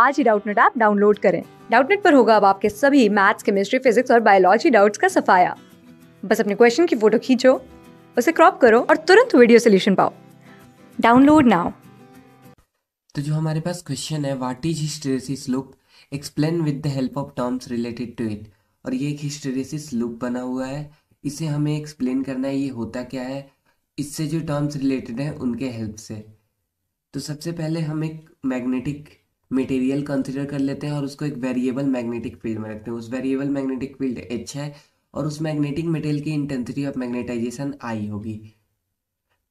आज ही Doubtnet app download करें डाउटनेट पर होगा अब आपके सभी मैथ्स केमिस्ट्री फिजिक्स और बायोलॉजी डाउट्स का सफाया बस अपने क्वेश्चन की फोटो खींचो उसे क्रॉप करो और तुरंत वीडियो सोल्यूशन पाओ डाउनलोड नाउ तो जो हमारे पास क्वेश्चन है what is hysteresis loop explain with the help of terms related to it और ये एक हिस्टेरेसिस लूप बना हुआ है इसे हमें एक्सप्लेन करना है ये होता क्या है इससे जो टर्म्स रिलेटेड हैं उनके हेल्प से तो सबसे पहले हम एक मैग्नेटिक मटेरियल कंसिडर कर लेते हैं और उसको एक वेरिएबल मैग्नेटिक फील्ड में रखते हैं उस वेरिएबल मैग्नेटिक फील्ड एच है और उस मैग्नेटिक मेटेरियल की इंटेंसिटी ऑफ मैग्नेटाइजेशन आई होगी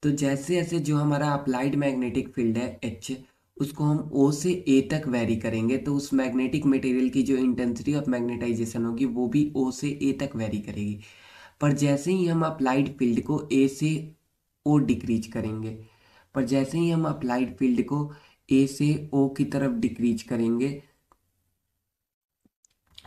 तो जैसे जैसे जो हमारा अप्लाइड मैग्नेटिक फील्ड है एच उसको हम ओ से ए तक वेरी करेंगे तो उस मैग्नेटिक मटेरियल की जो इंटेंसिटी ऑफ मैग्नेटाइजेशन होगी वो भी ओ से ए तक वेरी करेगी पर जैसे ही हम अप्लाइड फील्ड को ए से ओ डिक्रीज करेंगे पर जैसे ही हम अप्लाइड फील्ड को ए से ओ की तरफ डिक्रीज करेंगे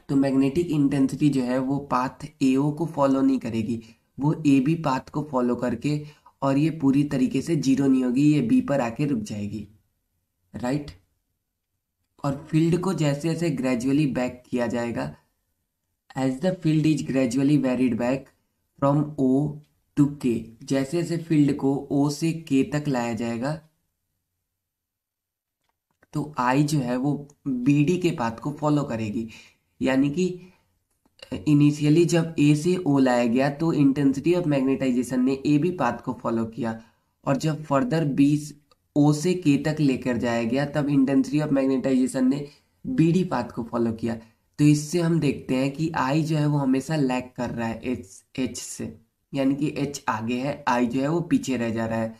तो मैग्नेटिक इंटेंसिटी जो है वो पाथ ए ओ को फॉलो नहीं करेगी वो ए बी पाथ को फॉलो करके और ये पूरी तरीके से जीरो नहीं होगी ये बी पर आके रुक जाएगी राइट और फील्ड को जैसे जैसे ग्रेजुअली बैक किया जाएगा as the field is gradually varied back from O to K जैसे जैसे फील्ड को ओ से के तक लाया जाएगा तो आई जो है वो बी डी के पाथ को फॉलो करेगी यानी कि इनिशियली जब ए से ओ लाया गया तो इंटेंसिटी ऑफ मैग्नेटाइजेशन ने ए बी पाथ को फॉलो किया और जब फर्दर बी ओ से के तक लेकर जाया गया तब इंटेंसिटी ऑफ मैग्नेटाइजेशन ने बी डी पाथ को फॉलो किया तो इससे हम देखते हैं कि आई जो है वो हमेशा लैग कर रहा है एच एच से यानी कि एच आगे है आई जो है वो पीछे रह जा रहा है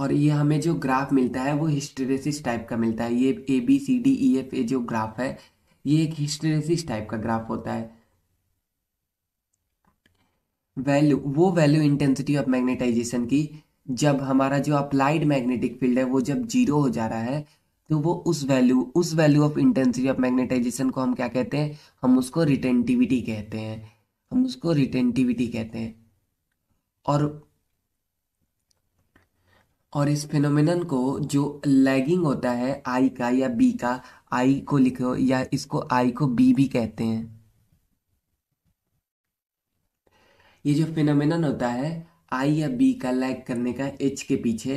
और ये हमें जो ग्राफ मिलता है वो हिस्टेरेसिस टाइप का मिलता है ये A B C D E F A जो ग्राफ है ये एक हिस्टेरेसिस टाइप का ग्राफ होता है वैल्यू वो वैल्यू इंटेंसिटी ऑफ मैग्नेटाइजेशन की जब हमारा जो अप्लाइड मैग्नेटिक फील्ड है वो जब जीरो हो जा रहा है तो वो उस वैल्यू उस value of intensity of magnetization को हम क्या कहते हैं हम उसको रिटेंटिविटी कहते हैं हम उसको रिटेंटिविटी कहते हैं और और इस फिनोमिनन को जो लैगिंग होता है आई का या बी का आई को लिखो या इसको आई को बी भी कहते हैं ये जो फिनोमिनन होता है आई या बी का लैग करने का एच के पीछे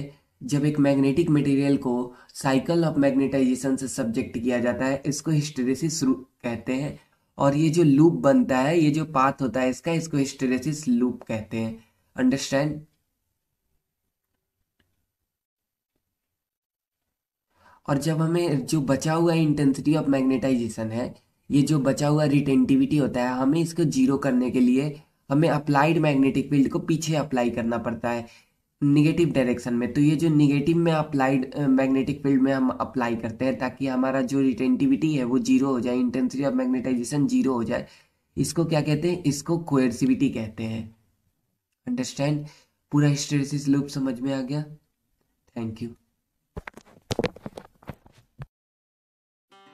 जब एक मैग्नेटिक मटेरियल को साइकिल ऑफ मैग्नेटाइजेशन से सब्जेक्ट किया जाता है इसको हिस्टेरेसिस कहते हैं और ये जो लूप बनता है ये जो पाथ होता है इसका इसको हिस्टेरेसिस लूप कहते हैं अंडरस्टैंड और जब हमें जो बचा हुआ इंटेंसिटी ऑफ मैग्नेटाइजेशन है ये जो बचा हुआ रिटेंटिविटी होता है हमें इसको जीरो करने के लिए हमें अप्लाइड मैग्नेटिक फील्ड को पीछे अप्लाई करना पड़ता है निगेटिव डायरेक्शन में तो ये जो निगेटिव में अप्लाइड मैग्नेटिक फील्ड में हम अप्लाई करते हैं ताकि हमारा जो रिटेंटिविटी है वो जीरो हो जाए इंटेंसिटी ऑफ मैग्नेटाइजेशन जीरो हो जाए इसको क्या कहते हैं इसको कोएर्सिविटी कहते हैं अंडरस्टैंड पूरा हिस्टेरिसिस लूप समझ में आ गया थैंक यू